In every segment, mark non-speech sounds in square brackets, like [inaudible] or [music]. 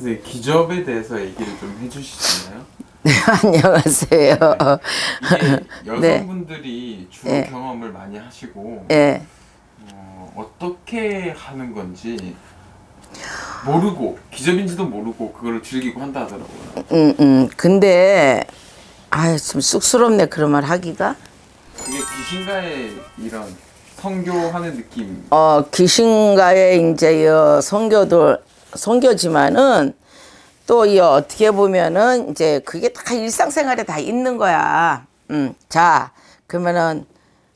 선생 기접에 대해서 얘기를 좀 해주시잖아요. 네, [laughs] 안녕하세요. 네, 여성분들이 네. 주로 네. 경험을 많이 하시고 네. 어, 어떻게 하는 건지 모르고 기접인지도 모르고 그걸 즐기고 한다 더라고요 음, 음. 근데 아좀 쑥스럽네 그런 말 하기가. 그게 귀신가의 이런 성교하는 느낌. 어 귀신가의 이제 성교들 성교지만은 또 이 어떻게 보면은 이제 그게 다 일상생활에 다 있는 거야. 음. 자, 그러면은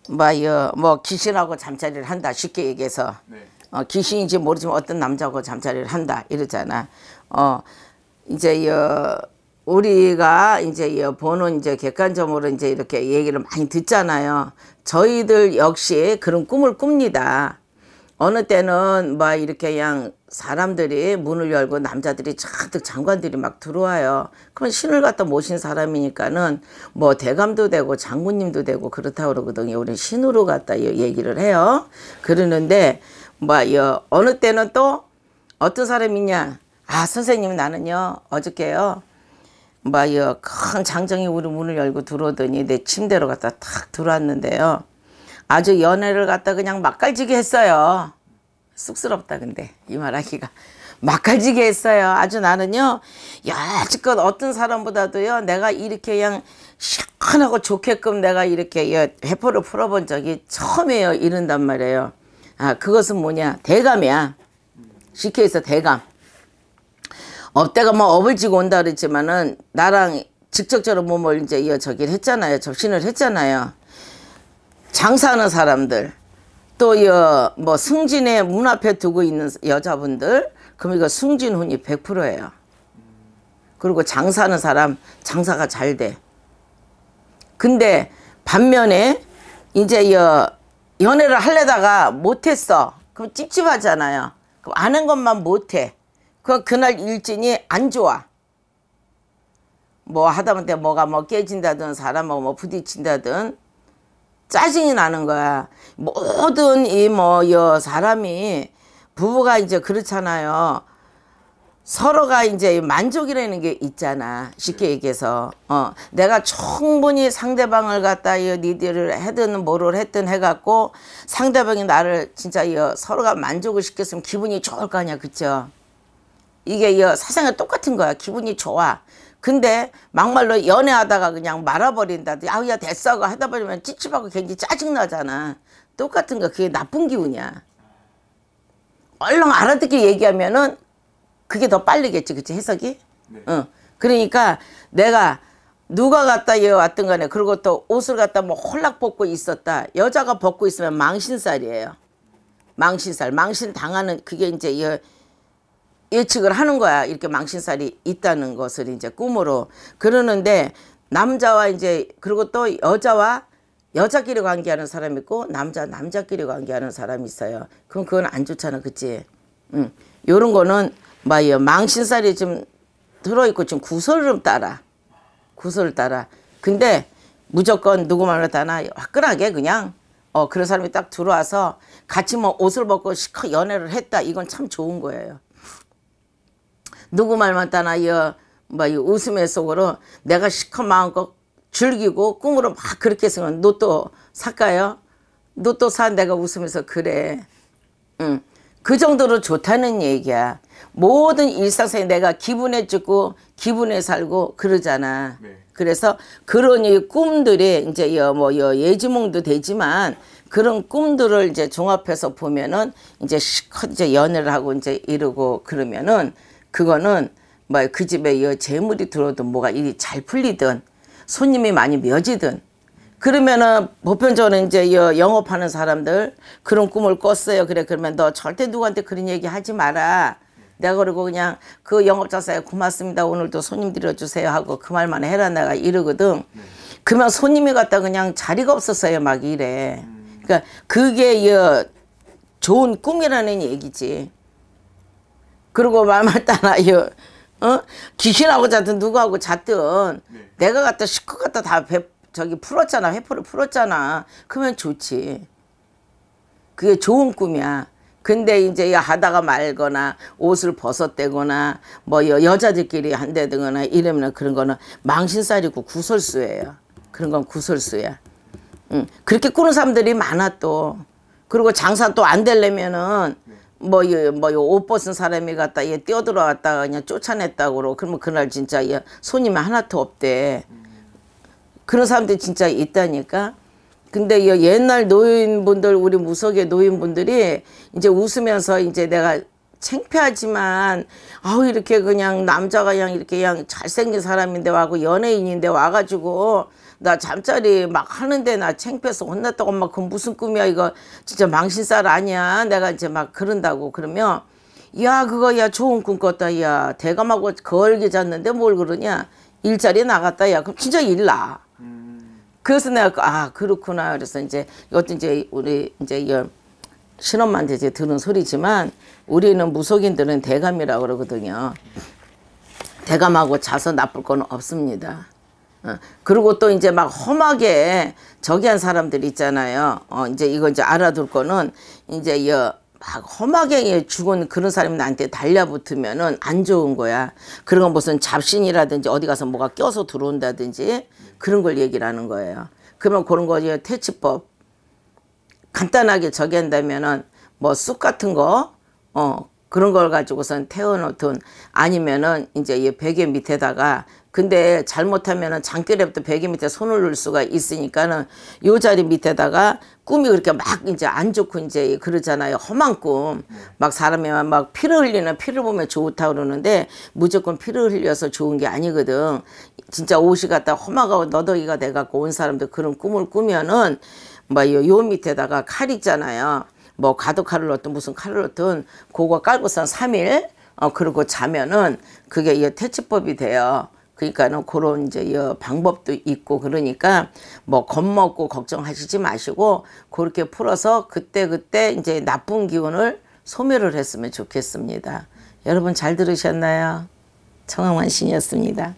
뭐이뭐 뭐 귀신하고 잠자리를 한다 쉽게 얘기해서 네. 어, 귀신인지 모르지만 어떤 남자하고 잠자리를 한다 이러잖아. 어 이제 이 우리가 이제 이 보는 이제 객관적으로 이제 이렇게 얘기를 많이 듣잖아요. 저희들 역시 그런 꿈을 꿉니다. 어느 때는 뭐 이렇게 그냥 사람들이 문을 열고 남자들이 잔뜩 장관들이 막 들어와요. 그럼 신을 갖다 모신 사람이니까는 뭐 대감도 되고 장군님도 되고 그렇다 고 그러거든요. 우리 신으로 갖다 얘기를 해요. 그러는데 뭐 어느 때는 또 어떤 사람이냐? 아 선생님 나는요 어저께요 뭐큰 장정이 우리 문을 열고 들어오더니 내 침대로 갖다 탁 들어왔는데요. 아주 연애를 갖다 그냥 막깔지게 했어요. 쑥스럽다 근데 이 말하기가 막갈지게 했어요. 아주 나는요. 여지껏 어떤 사람보다도요. 내가 이렇게 그냥 시원하고 좋게끔 내가 이렇게 회포를 풀어본 적이 처음이에요. 이런단 말이에요. 아 그것은 뭐냐. 대감이야. CK에서 대감. 업대가 뭐 업을 지고 온다 그랬지만은 나랑 직접적으로 몸을 이제 이어 저기를 했잖아요. 접신을 했잖아요. 장사하는 사람들. 또뭐 승진의 문 앞에 두고 있는 여자분들 그럼 이거 승진운이 100%예요. 그리고 장사하는 사람 장사가 잘 돼. 근데 반면에 이제 여, 연애를 하려다가 못했어. 그럼 찝찝하잖아요. 그럼 아는 것만 못해. 그 그날 일진이 안 좋아. 뭐 하다못해 뭐가 뭐 깨진다든 사람하고 뭐 부딪힌다든 짜증이 나는 거야. 모든 이 뭐 여 사람이 부부가 이제 그렇잖아요. 서로가 이제 만족이라는 게 있잖아. 쉽게 얘기해서. 어, 내가 충분히 상대방을 갖다 이 니들을 해든 뭐를 했든 해갖고 상대방이 나를 진짜 이 서로가 만족을 시켰으면 기분이 좋을 거 아니야. 그쵸? 이게 이 사생활 똑같은 거야. 기분이 좋아. 근데 막말로 연애하다가 그냥 말아버린다든지 아우야 됐어가 하다 버리면 찝찝하고 굉장히 짜증나잖아. 똑같은 거 그게 나쁜 기운이야. 얼른 알아듣게 얘기하면은 그게 더빨리겠지 그치 해석이? 네. 어. 그러니까 내가 누가 갔다얘 왔던 간에 그리고 또 옷을 갖다 뭐 홀락 벗고 있었다. 여자가 벗고 있으면 망신살이에요. 망신살. 망신 당하는 그게 이제 예측을 하는 거야. 이렇게 망신살이 있다는 것을 이제 꿈으로. 그러는데 남자와 이제 그리고 또 여자와 여자끼리 관계하는 사람 있고 남자 남자끼리 관계하는 사람이 있어요. 그럼 그건 안 좋잖아, 그치? 응. 요런 거는 뭐예요? 망신살이 좀 들어있고 좀 구설을 따라. 구설을 따라. 근데 무조건 누구말로 다나 화끈하게 그냥 어 그런 사람이 딱 들어와서 같이 뭐 옷을 벗고 시커 연애를 했다 이건 참 좋은 거예요. 누구 말만 따나 여, 뭐, 이 웃음의 속으로 내가 시커 마음껏 즐기고 꿈으로 막 그렇게 생각 너또 살까요? 너 또 사? 내가 웃으면서 그래. 응. 그 정도로 좋다는 얘기야. 모든 일상생활 내가 기분에 찍고 기분에 살고 그러잖아. 네. 그래서 그런 이 꿈들이 이제 여뭐여 뭐 예지몽도 되지만 그런 꿈들을 이제 종합해서 보면은 이제 시컷 이제 연애를 하고 이제 이러고 그러면은 그거는 뭐 그 집에 이 재물이 들어도 오 뭐가 일이 잘 풀리든 손님이 많이 며지든 그러면은 보편적으로 이제 영업하는 사람들 그런 꿈을 꿨어요. 그래 그러면 너 절대 누구한테 그런 얘기 하지 마라. 내가 그러고 그냥 그 영업자사에 고맙습니다. 오늘도 손님 들어주세요 하고 그 말만 해라 내가 이러거든. 그러면 손님이 갔다 그냥 자리가 없었어요. 막 이래. 그러니까 그게 좋은 꿈이라는 얘기지. 그러고 말만 [laughs] 따나요. 어? 귀신하고 자든 누구하고 자든 네. 내가 갖다 실컷 갖다 다 배, 저기 풀었잖아. 회포를 풀었잖아. 그러면 좋지. 그게 좋은 꿈이야. 근데 이제 하다가 말거나 옷을 벗어대거나뭐 여, 자들끼리 한대거나 이러면 그런 거는 망신살이고 구설수예요. 그런 건 구설수야. 응. 그렇게 꾸는 사람들이 많아 또. 그리고 장사 또 안 되려면은 뭐 이, 뭐이옷 벗은 사람이 갔다 얘 뛰어들어갔다가 그냥 쫓아냈다고 그러고 그러면 그날 진짜 얘 손님이 하나도 없대 그런 사람들 이 진짜 있다니까 근데 옛날 노인분들 우리 무속의 노인분들이 이제 웃으면서 이제 내가 창피하지만 아우 이렇게 그냥 남자가 그냥 이렇게 그냥 잘생긴 사람인데 와고 연예인인데 와가지고 나 잠자리 막 하는데 나 창피해서 혼났다고 엄마 그 무슨 꿈이야 이거 진짜 망신살 아니야 내가 이제 막 그런다고 그러면 야 그거 야 좋은 꿈 꿨다 야 대감하고 걸게 잤는데 뭘 그러냐 일자리 나갔다 야 그럼 진짜 일나 음. 그래서 내가 그, 아 그렇구나 그래서 이제 이것도 이제 우리 이제 열 신업만 되지 들은 소리지만 우리는 무속인들은 대감이라고 그러거든요. 대감하고 자서 나쁠 건 없습니다. 어, 그리고 또 이제 막 험하게 저기한 사람들 있잖아요. 어, 이제 이거 이제 알아둘 거는 이제 여, 어, 막 험하게 죽은 그런 사람이 나한테 달려붙으면은 안 좋은 거야. 그런 건 무슨 잡신이라든지 어디 가서 뭐가 껴서 들어온다든지 그런 걸 얘기를 하는 거예요. 그러면 그런 거 이제 퇴치법 간단하게 저기 한다면은 뭐 쑥 같은 거 어, 그런 걸 가지고선 태워놓든 아니면은 이제 이 베개 밑에다가 근데 잘못하면은 잠결에부터 베개 밑에 손을 넣을 수가 있으니까는 요 자리 밑에다가 꿈이 그렇게 막 이제 안 좋고 이제 그러잖아요. 험한 꿈. 막 사람이 막 피를 흘리는 피를 보면 좋다 그러는데 무조건 피를 흘려서 좋은 게 아니거든. 진짜 옷이 갖다 험하고 너더기가 돼갖고 온 사람들 그런 꿈을 꾸면은 뭐요 요 밑에다가 칼 있잖아요. 뭐 가도 칼을 넣든 무슨 칼을 넣든 그거 깔고선 3일 어 그러고 자면은 그게 이 퇴치법이 돼요. 그러니까는 그런 이제 이 방법도 있고 그러니까 뭐 겁먹고 걱정하시지 마시고 그렇게 풀어서 그때 그때 이제 나쁜 기운을 소멸을 했으면 좋겠습니다. 여러분 잘 들으셨나요? 청황환신이었습니다.